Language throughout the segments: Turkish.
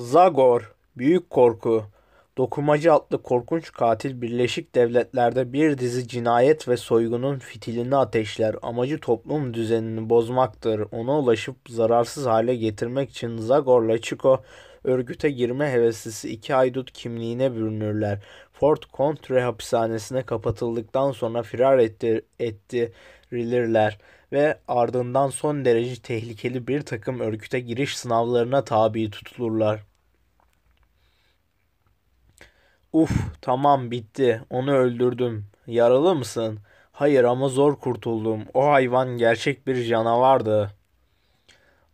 Zagor, Büyük Korku, Dokumacı adlı korkunç katil Birleşik Devletler'de bir dizi cinayet ve soygunun fitilini ateşler. Amacı toplum düzenini bozmaktır. Ona ulaşıp zararsız hale getirmek için Zagor'la Chico örgüte girme heveslisi iki aydut kimliğine bürünürler. Fort Contre hapishanesine kapatıldıktan sonra firar ettir, ettirilirler ve ardından son derece tehlikeli bir takım örgüte giriş sınavlarına tabi tutulurlar. Uf tamam bitti onu öldürdüm. Yaralı mısın? Hayır ama zor kurtuldum. O hayvan gerçek bir canavardı.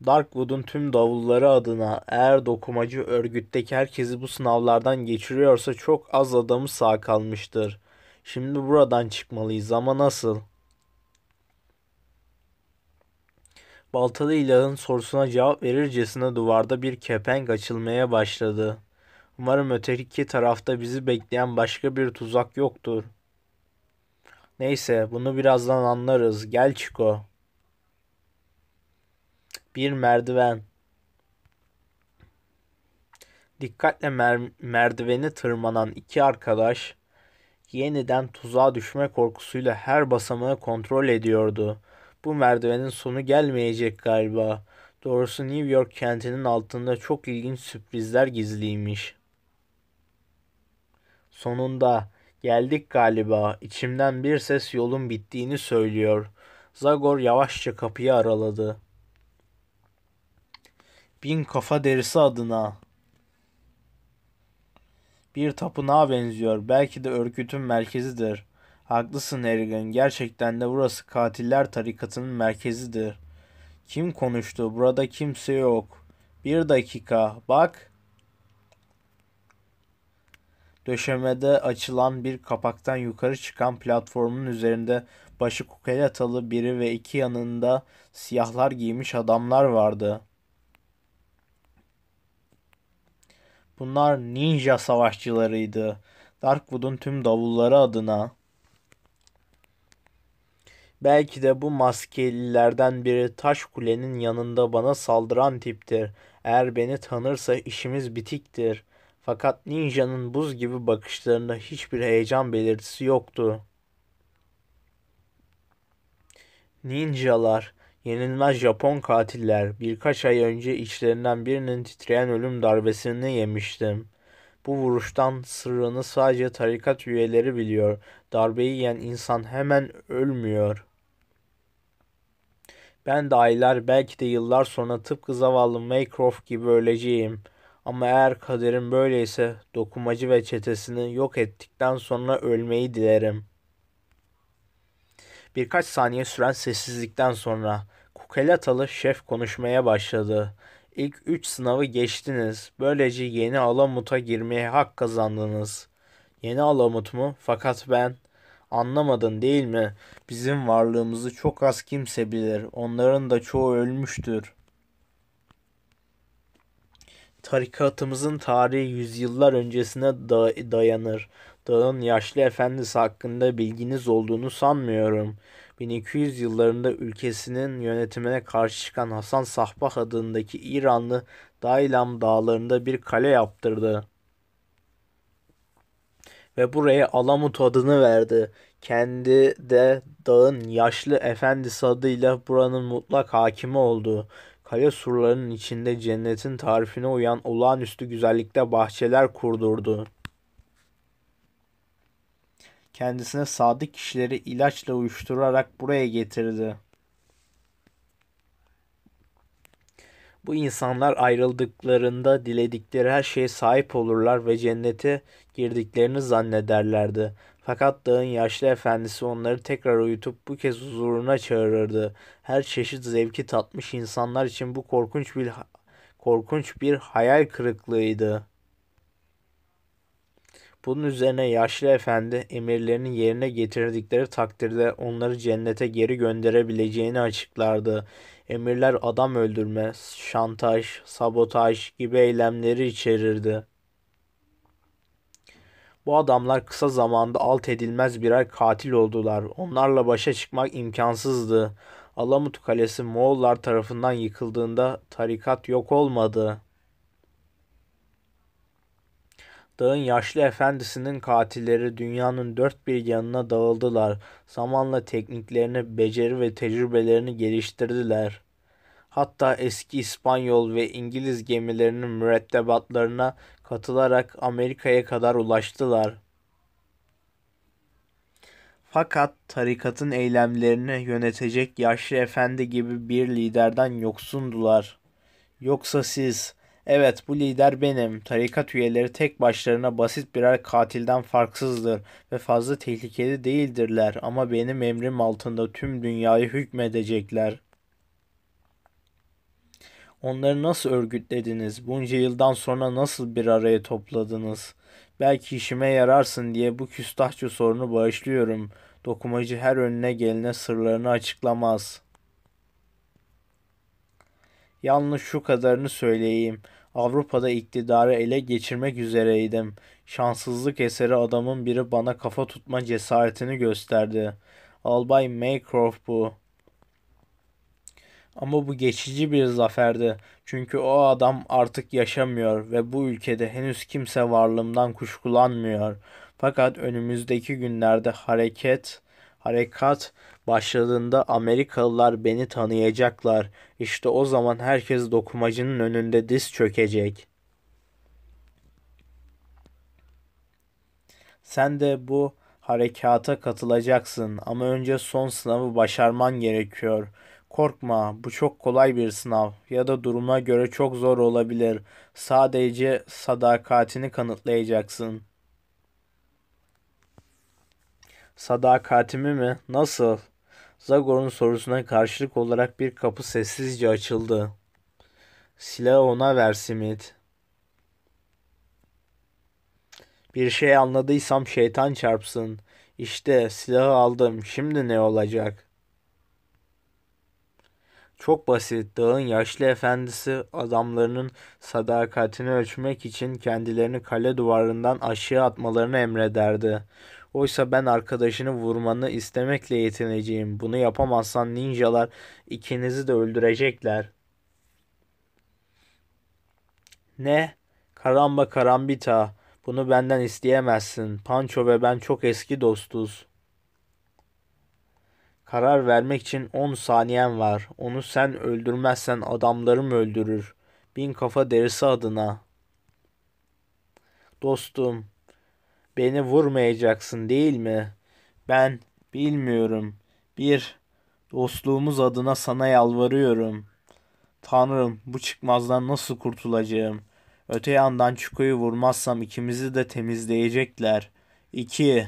Darkwood'un tüm davulları adına eğer dokumacı örgütteki herkesi bu sınavlardan geçiriyorsa çok az adamı sağ kalmıştır. Şimdi buradan çıkmalıyız ama nasıl? Baltalı ilahın sorusuna cevap verircesine duvarda bir kepenk açılmaya başladı. Umarım öteki iki tarafta bizi bekleyen başka bir tuzak yoktur. Neyse bunu birazdan anlarız. Gel Chico. Bir merdiven. Dikkatle mer- merdiveni tırmanan iki arkadaş yeniden tuzağa düşme korkusuyla her basamağı kontrol ediyordu. Bu merdivenin sonu gelmeyecek galiba. Doğrusu New York kentinin altında çok ilginç sürprizler gizliymiş. Sonunda geldik galiba. İçimden bir ses yolun bittiğini söylüyor. Zagor yavaşça kapıyı araladı. Bin kafa derisi adına bir tapınağa benziyor. Belki de örgütün merkezidir. Haklısın Ergen. Gerçekten de burası katiller tarikatının merkezidir. Kim konuştu? Burada kimse yok. Bir dakika. Bak döşemede açılan bir kapaktan yukarı çıkan platformun üzerinde başı kukelatalı biri ve iki yanında siyahlar giymiş adamlar vardı. Bunlar ninja savaşçılarıydı. Darkwood'un tüm davulları adına. Belki de bu maskelilerden biri taş kulenin yanında bana saldıran tiptir. Eğer beni tanırsa işimiz bitiktir. Fakat ninjanın buz gibi bakışlarında hiçbir heyecan belirtisi yoktu. Ninjalar, yenilmez Japon katiller birkaç ay önce içlerinden birinin titreyen ölüm darbesini yemiştim. Bu vuruştan sırrını sadece tarikat üyeleri biliyor. Darbeyi yiyen insan hemen ölmüyor. Ben de aylar belki de yıllar sonra tıpkı zavallı Maycroft gibi öleceğim.'' Ama eğer kaderim böyleyse dokumacı ve çetesini yok ettikten sonra ölmeyi dilerim. Birkaç saniye süren sessizlikten sonra Kukelatalı şef konuşmaya başladı. İlk üç sınavı geçtiniz. Böylece yeni Alamut'a girmeye hak kazandınız. Yeni Alamut mu? Fakat ben Anlamadın değil mi? Bizim varlığımızı çok az kimse bilir. Onların da çoğu ölmüştür tarikatımızın tarihi yüzyıllar öncesine da dayanır. Dağın yaşlı efendisi hakkında bilginiz olduğunu sanmıyorum. 1200 yıllarında ülkesinin yönetimine karşı çıkan Hasan Sahbah adındaki İranlı Daylam dağlarında bir kale yaptırdı. Ve buraya Alamut adını verdi. Kendi de dağın yaşlı efendisi adıyla buranın mutlak hakimi oldu. Kale surlarının içinde cennetin tarifine uyan olağanüstü güzellikte bahçeler kurdurdu. Kendisine sadık kişileri ilaçla uyuşturarak buraya getirdi. Bu insanlar ayrıldıklarında diledikleri her şeye sahip olurlar ve cennete girdiklerini zannederlerdi. Fakat dağın yaşlı efendisi onları tekrar uyutup bu kez huzuruna çağırırdı. Her çeşit zevki tatmış insanlar için bu korkunç bir korkunç bir hayal kırıklığıydı. Bunun üzerine yaşlı efendi emirlerinin yerine getirdikleri takdirde onları cennete geri gönderebileceğini açıklardı. Emirler adam öldürme, şantaj, sabotaj gibi eylemleri içerirdi. Bu adamlar kısa zamanda alt edilmez birer katil oldular. Onlarla başa çıkmak imkansızdı. Alamut Kalesi Moğollar tarafından yıkıldığında tarikat yok olmadı. Dağın yaşlı efendisinin katilleri dünyanın dört bir yanına dağıldılar. Zamanla tekniklerini, beceri ve tecrübelerini geliştirdiler. Hatta eski İspanyol ve İngiliz gemilerinin mürettebatlarına katılarak Amerika'ya kadar ulaştılar. Fakat tarikatın eylemlerini yönetecek yaşlı efendi gibi bir liderden yoksundular. Yoksa siz, evet bu lider benim, tarikat üyeleri tek başlarına basit birer katilden farksızdır ve fazla tehlikeli değildirler ama benim emrim altında tüm dünyayı hükmedecekler.'' Onları nasıl örgütlediniz? Bunca yıldan sonra nasıl bir araya topladınız? Belki işime yararsın diye bu küstahçı sorunu bağışlıyorum. Dokumacı her önüne gelene sırlarını açıklamaz. Yalnız şu kadarını söyleyeyim. Avrupa'da iktidarı ele geçirmek üzereydim. Şanssızlık eseri adamın biri bana kafa tutma cesaretini gösterdi. Albay Maycroft bu. Ama bu geçici bir zaferdi. Çünkü o adam artık yaşamıyor ve bu ülkede henüz kimse varlığımdan kuşkulanmıyor. Fakat önümüzdeki günlerde hareket harekat başladığında Amerikalılar beni tanıyacaklar. İşte o zaman herkes dokumacının önünde diz çökecek. Sen de bu harekata katılacaksın ama önce son sınavı başarman gerekiyor.'' Korkma, bu çok kolay bir sınav ya da duruma göre çok zor olabilir. Sadece sadakatini kanıtlayacaksın. Sadakatimi mi? Nasıl? Zagor'un sorusuna karşılık olarak bir kapı sessizce açıldı. Silahı ona ver Simit. Bir şey anladıysam şeytan çarpsın. İşte silahı aldım. Şimdi ne olacak? Çok basit dağın yaşlı efendisi adamlarının sadakatini ölçmek için kendilerini kale duvarından aşağı atmalarını emrederdi. Oysa ben arkadaşını vurmanı istemekle yetineceğim. Bunu yapamazsan ninjalar ikinizi de öldürecekler. Ne? Karamba karambita. Bunu benden isteyemezsin. Pancho ve ben çok eski dostuz. Karar vermek için 10 saniyen var. Onu sen öldürmezsen adamlarım öldürür. Bin kafa derisi adına. Dostum, beni vurmayacaksın değil mi? Ben bilmiyorum. Bir, dostluğumuz adına sana yalvarıyorum. Tanrım, bu çıkmazdan nasıl kurtulacağım? Öte yandan çukuyu vurmazsam ikimizi de temizleyecekler. İki.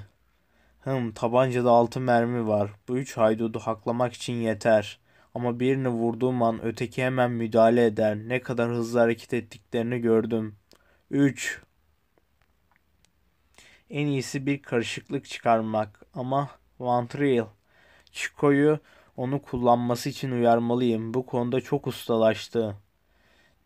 Hım tabancada altı mermi var. Bu üç haydudu haklamak için yeter. Ama birini vurduğum an öteki hemen müdahale eder. Ne kadar hızlı hareket ettiklerini gördüm. 3. En iyisi bir karışıklık çıkarmak. Ama Vantril. Chico'yu onu kullanması için uyarmalıyım. Bu konuda çok ustalaştı.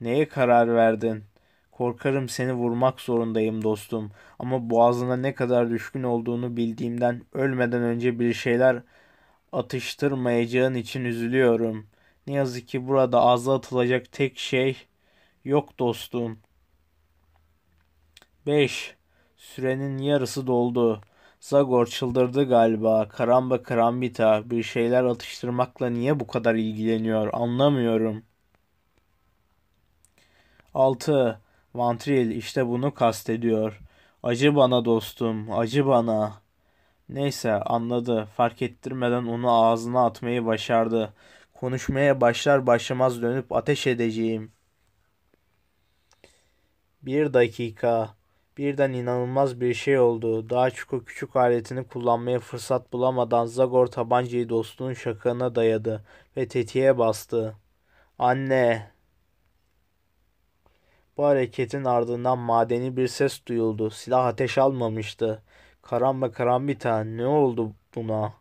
Neye karar verdin? Korkarım seni vurmak zorundayım dostum ama boğazına ne kadar düşkün olduğunu bildiğimden ölmeden önce bir şeyler atıştırmayacağın için üzülüyorum. Ne yazık ki burada ağza atılacak tek şey yok dostum. 5. Sürenin yarısı doldu. Zagor çıldırdı galiba. Karamba karambita bir şeyler atıştırmakla niye bu kadar ilgileniyor anlamıyorum. 6. Vantril işte bunu kastediyor. Acı bana dostum, acı bana. Neyse anladı. Fark ettirmeden onu ağzına atmayı başardı. Konuşmaya başlar başlamaz dönüp ateş edeceğim. Bir dakika. Birden inanılmaz bir şey oldu. Daha çok küçük aletini kullanmaya fırsat bulamadan Zagor tabancayı dostluğun şakağına dayadı ve tetiğe bastı. Anne, bu hareketin ardından madeni bir ses duyuldu. Silah ateş almamıştı. Karamba karambita ne oldu buna?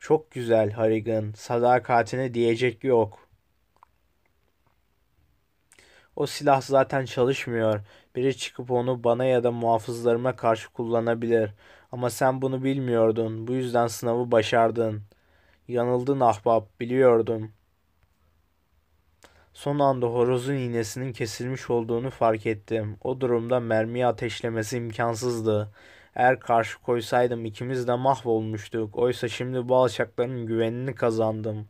Çok güzel Harrigan. Sadakatine diyecek yok. O silah zaten çalışmıyor. Biri çıkıp onu bana ya da muhafızlarıma karşı kullanabilir. Ama sen bunu bilmiyordun. Bu yüzden sınavı başardın. Yanıldın ahbap. Biliyordum.'' Son anda horozun iğnesinin kesilmiş olduğunu fark ettim. O durumda mermiyi ateşlemesi imkansızdı. Eğer karşı koysaydım ikimiz de mahvolmuştuk. Oysa şimdi bu alçakların güvenini kazandım.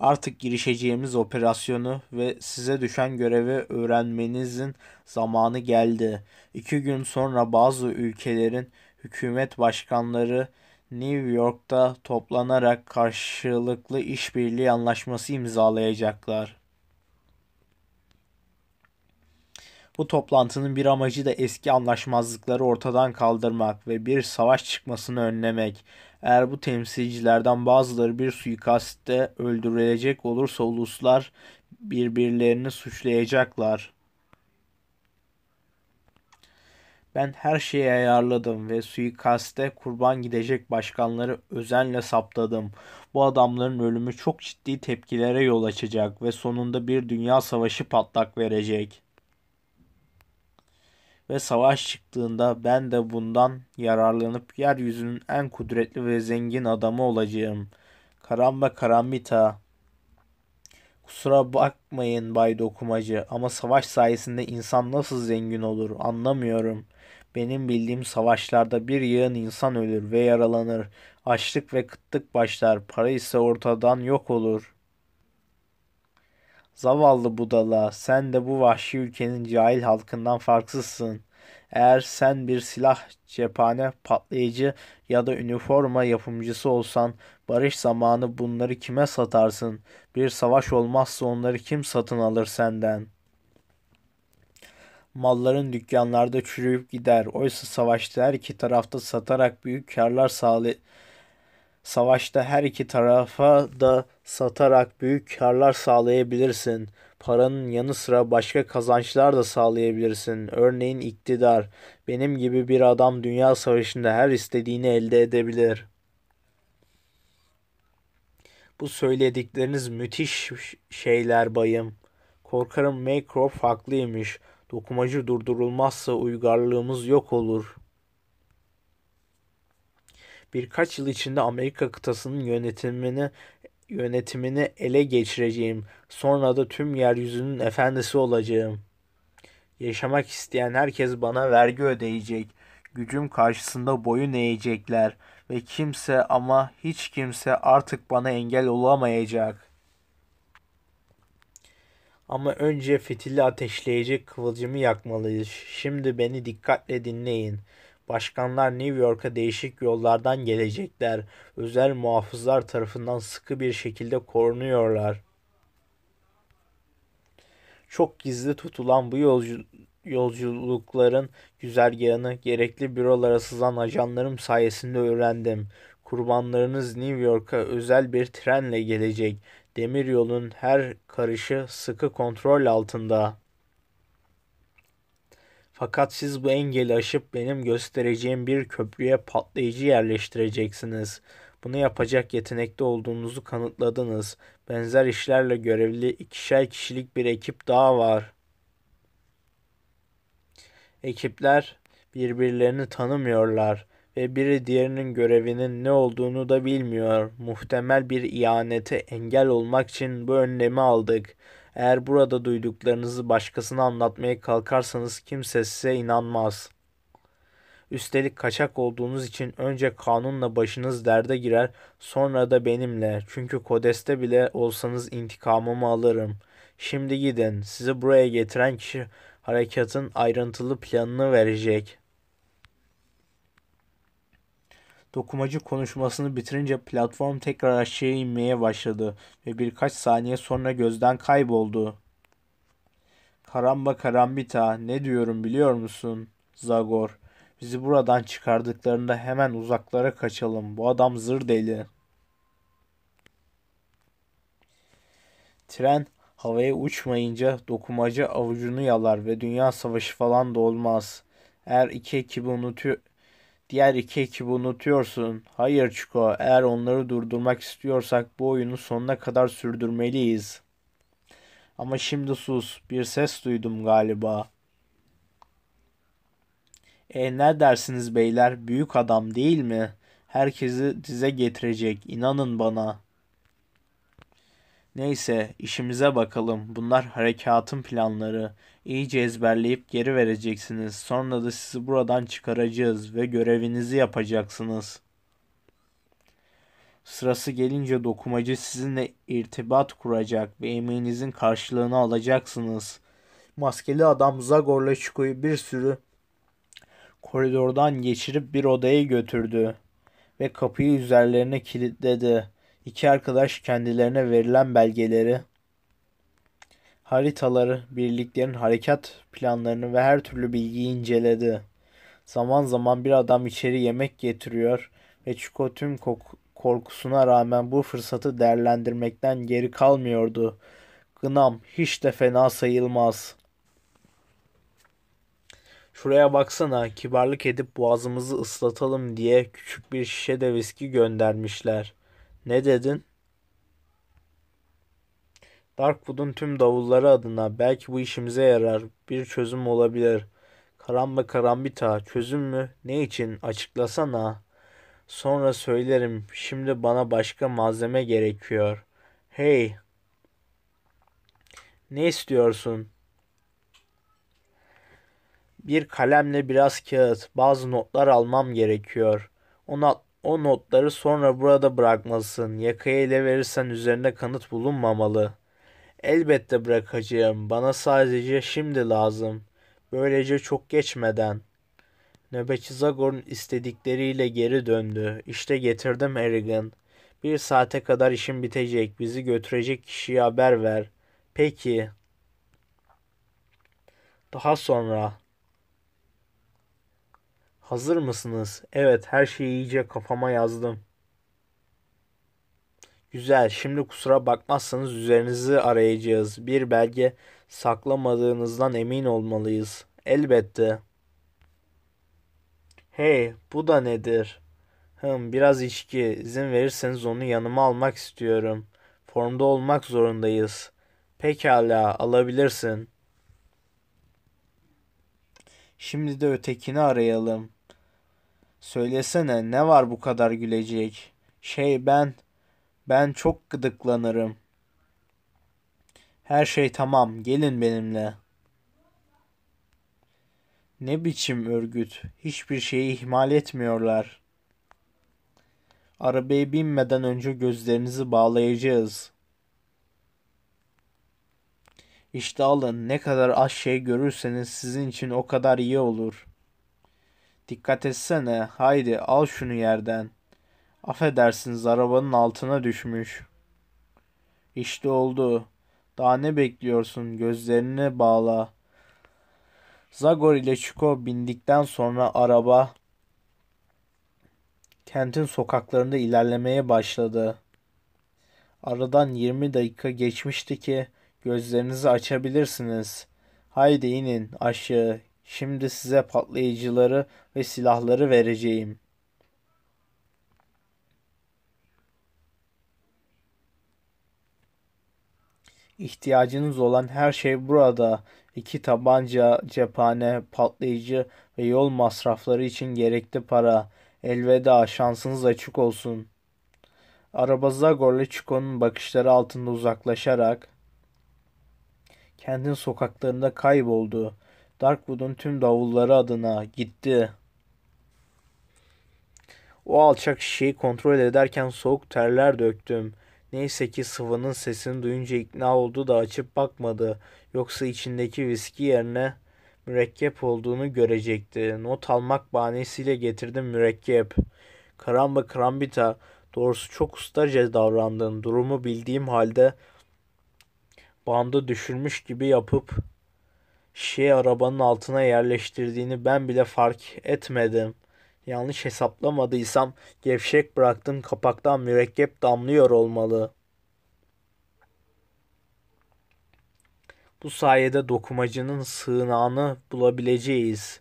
Artık girişeceğimiz operasyonu ve size düşen görevi öğrenmenizin zamanı geldi. İki gün sonra bazı ülkelerin hükümet başkanları New York'ta toplanarak karşılıklı işbirliği anlaşması imzalayacaklar. Bu toplantının bir amacı da eski anlaşmazlıkları ortadan kaldırmak ve bir savaş çıkmasını önlemek. Eğer bu temsilcilerden bazıları bir suikaste öldürülecek olursa uluslar birbirlerini suçlayacaklar. Ben her şeyi ayarladım ve suikaste kurban gidecek başkanları özenle saptadım. Bu adamların ölümü çok ciddi tepkilere yol açacak ve sonunda bir dünya savaşı patlak verecek. Ve savaş çıktığında ben de bundan yararlanıp yeryüzünün en kudretli ve zengin adamı olacağım. Karamba karambita. Kusura bakmayın Bay Dokumacı ama savaş sayesinde insan nasıl zengin olur anlamıyorum.'' Benim bildiğim savaşlarda bir yığın insan ölür ve yaralanır. Açlık ve kıtlık başlar. Para ise ortadan yok olur. Zavallı budala, sen de bu vahşi ülkenin cahil halkından farksızsın. Eğer sen bir silah, cephane, patlayıcı ya da üniforma yapımcısı olsan barış zamanı bunları kime satarsın? Bir savaş olmazsa onları kim satın alır senden?'' malların dükkanlarda çürüyüp gider. Oysa savaşta her iki tarafta satarak büyük karlar sağlay Savaşta her iki tarafa da satarak büyük karlar sağlayabilirsin. Paranın yanı sıra başka kazançlar da sağlayabilirsin. Örneğin iktidar. Benim gibi bir adam dünya savaşında her istediğini elde edebilir. Bu söyledikleriniz müthiş şeyler bayım. Korkarım Maycroft haklıymış.'' Dokumacı durdurulmazsa uygarlığımız yok olur. Birkaç yıl içinde Amerika kıtasının yönetimini yönetimini ele geçireceğim. Sonra da tüm yeryüzünün efendisi olacağım. Yaşamak isteyen herkes bana vergi ödeyecek. Gücüm karşısında boyun eğecekler ve kimse ama hiç kimse artık bana engel olamayacak.'' Ama önce fitili ateşleyecek kıvılcımı yakmalıyız. Şimdi beni dikkatle dinleyin. Başkanlar New York'a değişik yollardan gelecekler. Özel muhafızlar tarafından sıkı bir şekilde korunuyorlar. Çok gizli tutulan bu yolcu, yolculukların güzergahını gerekli bürolara sızan ajanlarım sayesinde öğrendim. Kurbanlarınız New York'a özel bir trenle gelecek. Demiryolun her karışı sıkı kontrol altında. Fakat siz bu engeli aşıp benim göstereceğim bir köprüye patlayıcı yerleştireceksiniz. Bunu yapacak yetenekte olduğunuzu kanıtladınız. Benzer işlerle görevli ikişer kişilik bir ekip daha var. Ekipler birbirlerini tanımıyorlar ve biri diğerinin görevinin ne olduğunu da bilmiyor. Muhtemel bir ihanete engel olmak için bu önlemi aldık. Eğer burada duyduklarınızı başkasına anlatmaya kalkarsanız kimse size inanmaz. Üstelik kaçak olduğunuz için önce kanunla başınız derde girer, sonra da benimle. Çünkü kodeste bile olsanız intikamımı alırım. Şimdi gidin. Sizi buraya getiren kişi harekatın ayrıntılı planını verecek.'' Dokumacı konuşmasını bitirince platform tekrar aşağıya inmeye başladı ve birkaç saniye sonra gözden kayboldu. Karamba karambita ne diyorum biliyor musun? Zagor. Bizi buradan çıkardıklarında hemen uzaklara kaçalım. Bu adam zır deli. Tren havaya uçmayınca dokumacı avucunu yalar ve dünya savaşı falan da olmaz. Eğer iki ekibi unutuyor Diğer iki ekibi unutuyorsun. Hayır Çiko, eğer onları durdurmak istiyorsak bu oyunu sonuna kadar sürdürmeliyiz. Ama şimdi sus, bir ses duydum galiba. E ne dersiniz beyler, büyük adam değil mi? Herkesi dize getirecek, inanın bana. Neyse, işimize bakalım. Bunlar harekatın planları iyice ezberleyip geri vereceksiniz. Sonra da sizi buradan çıkaracağız ve görevinizi yapacaksınız. Sırası gelince dokumacı sizinle irtibat kuracak ve emeğinizin karşılığını alacaksınız. Maskeli adam Zagor'la Chico'yu bir sürü koridordan geçirip bir odaya götürdü ve kapıyı üzerlerine kilitledi. İki arkadaş kendilerine verilen belgeleri Haritaları, birliklerin harekat planlarını ve her türlü bilgiyi inceledi. Zaman zaman bir adam içeri yemek getiriyor ve Chico tüm korkusuna rağmen bu fırsatı değerlendirmekten geri kalmıyordu. Gınam hiç de fena sayılmaz. Şuraya baksana kibarlık edip boğazımızı ıslatalım diye küçük bir şişe de viski göndermişler. Ne dedin? Darkwood'un tüm davulları adına belki bu işimize yarar bir çözüm olabilir. Karamba karambita çözüm mü? Ne için? Açıklasana. Sonra söylerim. Şimdi bana başka malzeme gerekiyor. Hey. Ne istiyorsun? Bir kalemle biraz kağıt, bazı notlar almam gerekiyor. O, o notları sonra burada bırakmalısın. Yakayı ele verirsen üzerinde kanıt bulunmamalı.'' Elbette bırakacağım. Bana sadece şimdi lazım. Böylece çok geçmeden. Nöbetçi Zagor'un istedikleriyle geri döndü. İşte getirdim Erigan. Bir saate kadar işim bitecek. Bizi götürecek kişiye haber ver. Peki. Daha sonra. Hazır mısınız? Evet, her şeyi iyice kafama yazdım. Güzel. Şimdi kusura bakmazsanız üzerinizi arayacağız. Bir belge saklamadığınızdan emin olmalıyız. Elbette. Hey, bu da nedir? Hım, biraz içki. İzin verirseniz onu yanıma almak istiyorum. Formda olmak zorundayız. Pekala, alabilirsin. Şimdi de ötekini arayalım. Söylesene ne var bu kadar gülecek? Şey ben ben çok gıdıklanırım. Her şey tamam, gelin benimle. Ne biçim örgüt? Hiçbir şeyi ihmal etmiyorlar. Arabaya binmeden önce gözlerinizi bağlayacağız. İşte alın ne kadar az şey görürseniz sizin için o kadar iyi olur. Dikkat etsene haydi al şunu yerden.'' Affedersiniz arabanın altına düşmüş. İşte oldu. Daha ne bekliyorsun? Gözlerini bağla. Zagor ile Chico bindikten sonra araba kentin sokaklarında ilerlemeye başladı. Aradan 20 dakika geçmişti ki gözlerinizi açabilirsiniz. Haydi inin aşağı. Şimdi size patlayıcıları ve silahları vereceğim.'' ihtiyacınız olan her şey burada. İki tabanca, cephane, patlayıcı ve yol masrafları için gerekli para. Elveda şansınız açık olsun. Araba Zagor'la Chico'nun bakışları altında uzaklaşarak kendin sokaklarında kayboldu. Darkwood'un tüm davulları adına gitti. O alçak şişeyi kontrol ederken soğuk terler döktüm. Neyse ki sıvının sesini duyunca ikna oldu da açıp bakmadı. Yoksa içindeki viski yerine mürekkep olduğunu görecekti. Not almak bahanesiyle getirdim mürekkep. Karamba Krambita doğrusu çok ustaca davrandın. Durumu bildiğim halde bandı düşürmüş gibi yapıp şişeyi arabanın altına yerleştirdiğini ben bile fark etmedim. Yanlış hesaplamadıysam gevşek bıraktığım kapaktan mürekkep damlıyor olmalı. Bu sayede dokumacının sığınağını bulabileceğiz.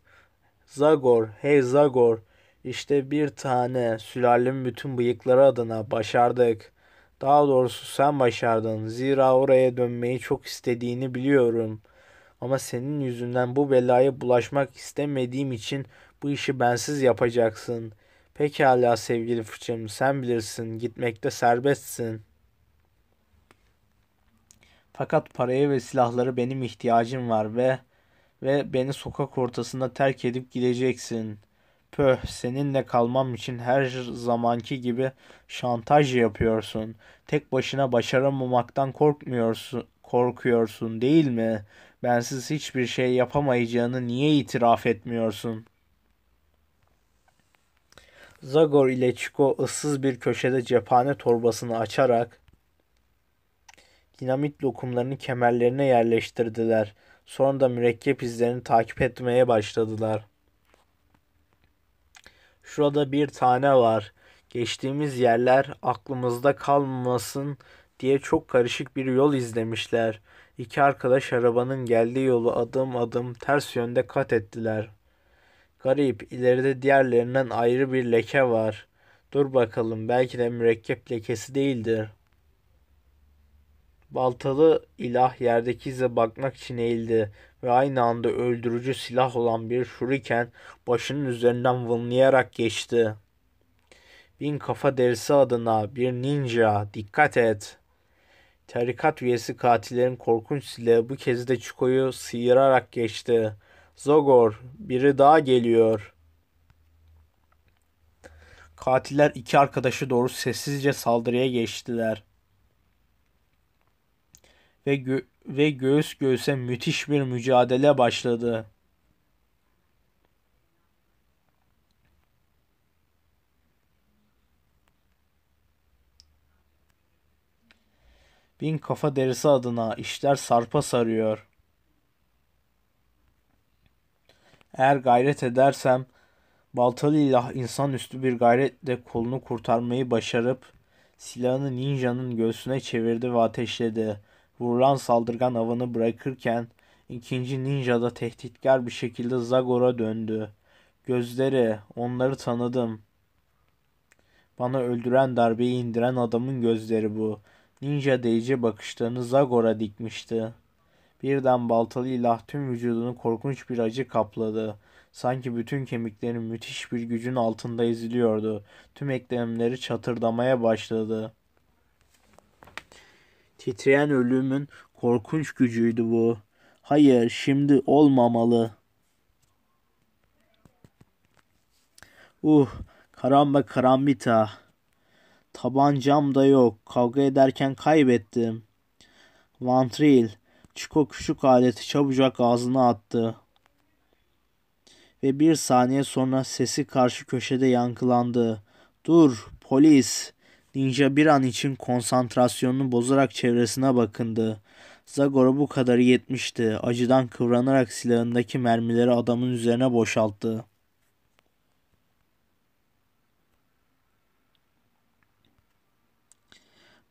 Zagor, hey Zagor, işte bir tane sülalemin bütün bıyıkları adına başardık. Daha doğrusu sen başardın. Zira oraya dönmeyi çok istediğini biliyorum. Ama senin yüzünden bu belaya bulaşmak istemediğim için bu işi bensiz yapacaksın. Pekala sevgili fıçım sen bilirsin gitmekte serbestsin. Fakat paraya ve silahları benim ihtiyacım var ve ve beni sokak ortasında terk edip gideceksin. Pöh seninle kalmam için her zamanki gibi şantaj yapıyorsun. Tek başına başaramamaktan korkmuyorsun, korkuyorsun değil mi? Bensiz hiçbir şey yapamayacağını niye itiraf etmiyorsun?'' Zagor ile Chico ıssız bir köşede cephane torbasını açarak dinamit lokumlarını kemerlerine yerleştirdiler. Sonra da mürekkep izlerini takip etmeye başladılar. Şurada bir tane var. Geçtiğimiz yerler aklımızda kalmasın diye çok karışık bir yol izlemişler. İki arkadaş arabanın geldiği yolu adım adım ters yönde kat ettiler.'' Garip ileride diğerlerinden ayrı bir leke var. Dur bakalım belki de mürekkep lekesi değildir. Baltalı ilah yerdeki ize bakmak için eğildi ve aynı anda öldürücü silah olan bir şuriken başının üzerinden vınlayarak geçti. Bin kafa derisi adına bir ninja dikkat et. Tarikat üyesi katillerin korkunç silahı bu kez de Çiko'yu sıyırarak geçti. Zogor biri daha geliyor. Katiller iki arkadaşı doğru sessizce saldırıya geçtiler. Ve, gö- ve göğüs göğüse müthiş bir mücadele başladı. Bin kafa derisi adına işler sarpa sarıyor. Eğer gayret edersem baltalı ilah insanüstü bir gayretle kolunu kurtarmayı başarıp silahını ninjanın göğsüne çevirdi ve ateşledi. Vurulan saldırgan avını bırakırken ikinci ninja da tehditkar bir şekilde Zagor'a döndü. Gözleri, onları tanıdım. Bana öldüren darbeyi indiren adamın gözleri bu. Ninja deyici bakışlarını Zagor'a dikmişti. Birden baltalı ilah tüm vücudunu korkunç bir acı kapladı. Sanki bütün kemiklerin müthiş bir gücün altında eziliyordu. Tüm eklemleri çatırdamaya başladı. Titreyen ölümün korkunç gücüydü bu. Hayır, şimdi olmamalı. Uh, karamba karambita. Tabancam da yok. Kavga ederken kaybettim. Vantril. Çiko küçük aleti çabucak ağzına attı. Ve bir saniye sonra sesi karşı köşede yankılandı. Dur polis. Ninja bir an için konsantrasyonunu bozarak çevresine bakındı. Zagor'a bu kadar yetmişti. Acıdan kıvranarak silahındaki mermileri adamın üzerine boşalttı.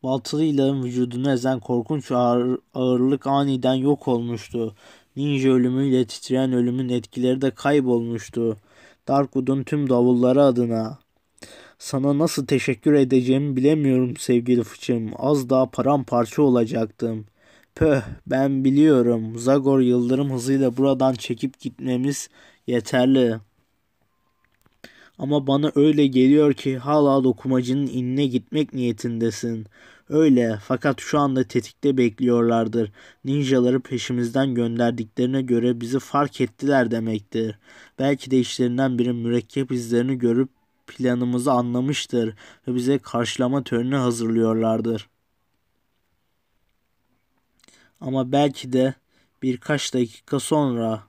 Baltılı ilahın vücudunu ezen korkunç ağır, ağırlık aniden yok olmuştu. Ninja ölümüyle titreyen ölümün etkileri de kaybolmuştu. Darkwood'un tüm davulları adına. Sana nasıl teşekkür edeceğimi bilemiyorum sevgili fıçım. Az daha paramparça olacaktım. Pöh ben biliyorum. Zagor yıldırım hızıyla buradan çekip gitmemiz yeterli. Ama bana öyle geliyor ki hala dokumacının inine gitmek niyetindesin. Öyle fakat şu anda tetikte bekliyorlardır. Ninjaları peşimizden gönderdiklerine göre bizi fark ettiler demektir. Belki de işlerinden biri mürekkep izlerini görüp planımızı anlamıştır ve bize karşılama töreni hazırlıyorlardır. Ama belki de birkaç dakika sonra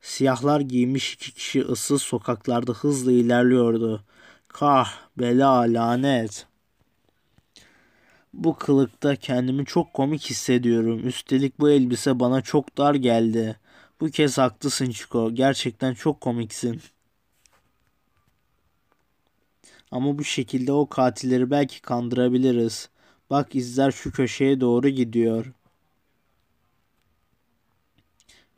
siyahlar giymiş iki kişi ıssız sokaklarda hızla ilerliyordu. Kah, bela, lanet.'' Bu kılıkta kendimi çok komik hissediyorum. Üstelik bu elbise bana çok dar geldi. Bu kez haklısın Chico. Gerçekten çok komiksin. Ama bu şekilde o katilleri belki kandırabiliriz. Bak izler şu köşeye doğru gidiyor.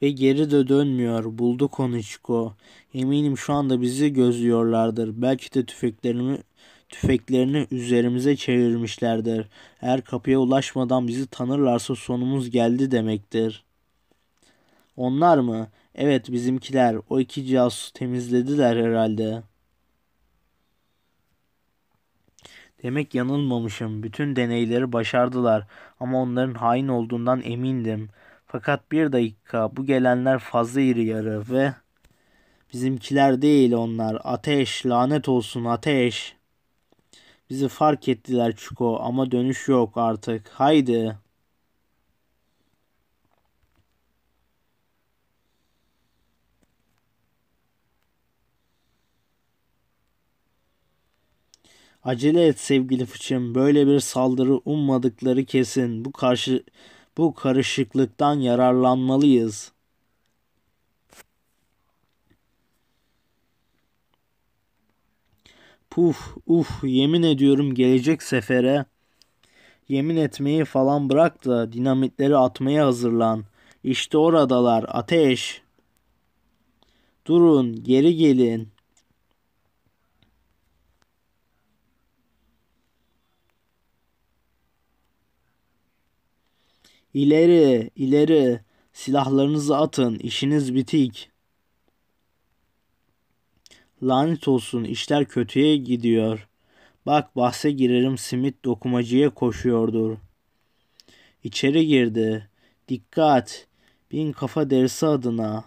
Ve geri de dönmüyor. Bulduk onu Chico. Eminim şu anda bizi gözlüyorlardır. Belki de tüfeklerini tüfeklerini üzerimize çevirmişlerdir. Eğer kapıya ulaşmadan bizi tanırlarsa sonumuz geldi demektir. Onlar mı? Evet bizimkiler. O iki casus temizlediler herhalde. Demek yanılmamışım. Bütün deneyleri başardılar ama onların hain olduğundan emindim. Fakat bir dakika bu gelenler fazla iri yarı ve bizimkiler değil onlar. Ateş lanet olsun ateş.'' Bizi fark ettiler Çiko ama dönüş yok artık. Haydi. Acele et sevgili fıçım. Böyle bir saldırı ummadıkları kesin. Bu karşı bu karışıklıktan yararlanmalıyız.'' Puf, uf, yemin ediyorum gelecek sefere yemin etmeyi falan bırak da dinamitleri atmaya hazırlan. İşte oradalar, ateş. Durun, geri gelin. İleri, ileri. Silahlarınızı atın, işiniz bitik.'' Lanet olsun işler kötüye gidiyor. Bak bahse girerim simit dokumacıya koşuyordur. İçeri girdi. Dikkat. Bin kafa dersi adına.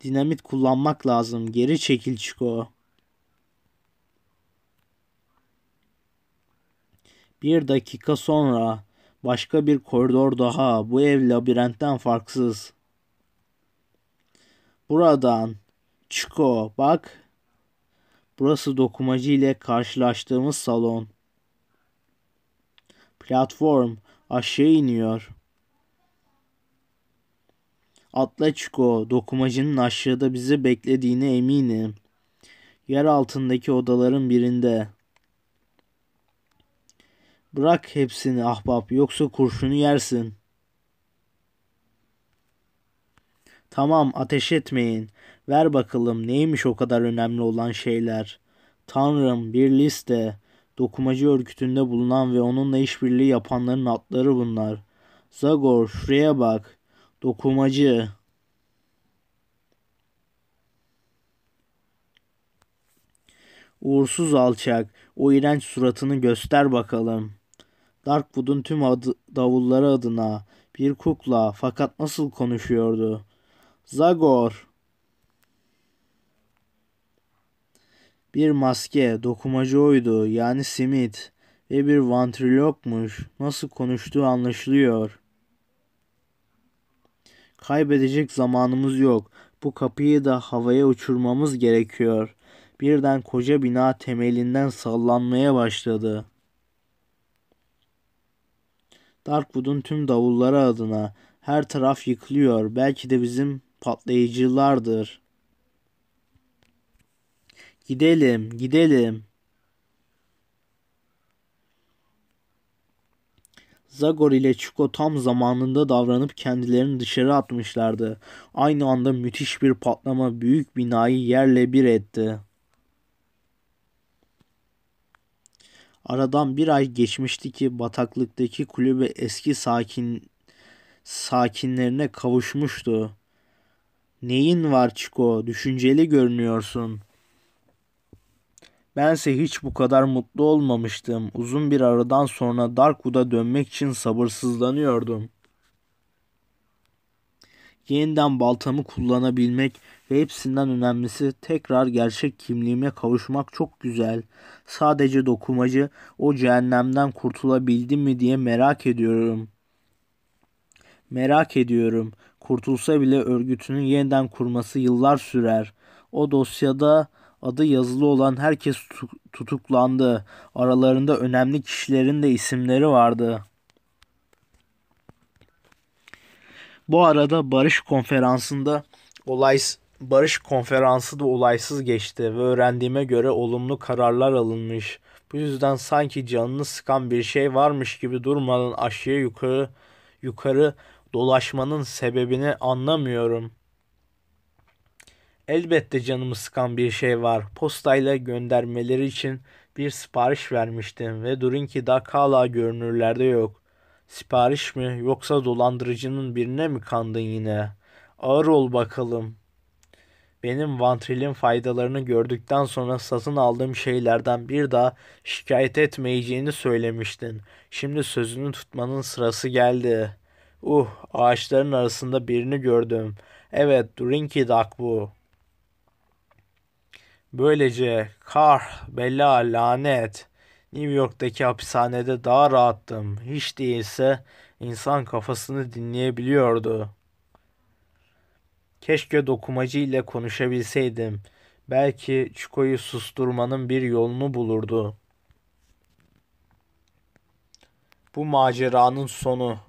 Dinamit kullanmak lazım. Geri çekil Çiko. Bir dakika sonra başka bir koridor daha. Bu ev labirentten farksız.'' Buradan Çiko bak. Burası dokumacı ile karşılaştığımız salon. Platform aşağı iniyor. Atla Çiko dokumacının aşağıda bizi beklediğine eminim. Yer altındaki odaların birinde. Bırak hepsini ahbap yoksa kurşunu yersin.'' Tamam ateş etmeyin. Ver bakalım neymiş o kadar önemli olan şeyler. Tanrım bir liste. Dokumacı örgütünde bulunan ve onunla işbirliği yapanların adları bunlar. Zagor şuraya bak. Dokumacı. Uğursuz alçak. O iğrenç suratını göster bakalım. Darkwood'un tüm adı, davulları adına bir kukla fakat nasıl konuşuyordu? Zagor. Bir maske, dokumacı oydu yani simit ve bir vantrilokmuş. Nasıl konuştuğu anlaşılıyor. Kaybedecek zamanımız yok. Bu kapıyı da havaya uçurmamız gerekiyor. Birden koca bina temelinden sallanmaya başladı. Darkwood'un tüm davulları adına her taraf yıkılıyor. Belki de bizim patlayıcılardır. Gidelim, gidelim. Zagor ile Chico tam zamanında davranıp kendilerini dışarı atmışlardı. Aynı anda müthiş bir patlama büyük binayı yerle bir etti. Aradan bir ay geçmişti ki bataklıktaki kulübe eski sakin sakinlerine kavuşmuştu. Neyin var Çiko? Düşünceli görünüyorsun. Bense hiç bu kadar mutlu olmamıştım. Uzun bir aradan sonra Darkwood'a dönmek için sabırsızlanıyordum. Yeniden baltamı kullanabilmek ve hepsinden önemlisi tekrar gerçek kimliğime kavuşmak çok güzel. Sadece dokumacı o cehennemden kurtulabildim mi diye merak ediyorum. Merak ediyorum kurtulsa bile örgütünün yeniden kurması yıllar sürer. O dosyada adı yazılı olan herkes tutuklandı. Aralarında önemli kişilerin de isimleri vardı. Bu arada barış konferansında olay barış konferansı da olaysız geçti ve öğrendiğime göre olumlu kararlar alınmış. Bu yüzden sanki canını sıkan bir şey varmış gibi durmadan aşağı yukarı yukarı dolaşmanın sebebini anlamıyorum. Elbette canımı sıkan bir şey var. Postayla göndermeleri için bir sipariş vermiştim ve durun ki daha hala görünürlerde yok. Sipariş mi yoksa dolandırıcının birine mi kandın yine? Ağır ol bakalım. Benim vantrilin faydalarını gördükten sonra satın aldığım şeylerden bir daha şikayet etmeyeceğini söylemiştin. Şimdi sözünü tutmanın sırası geldi.'' Uh ağaçların arasında birini gördüm. Evet Durinki Dak bu. Böylece kar, bela, lanet. New York'taki hapishanede daha rahattım. Hiç değilse insan kafasını dinleyebiliyordu. Keşke dokumacı ile konuşabilseydim. Belki Çiko'yu susturmanın bir yolunu bulurdu. Bu maceranın sonu.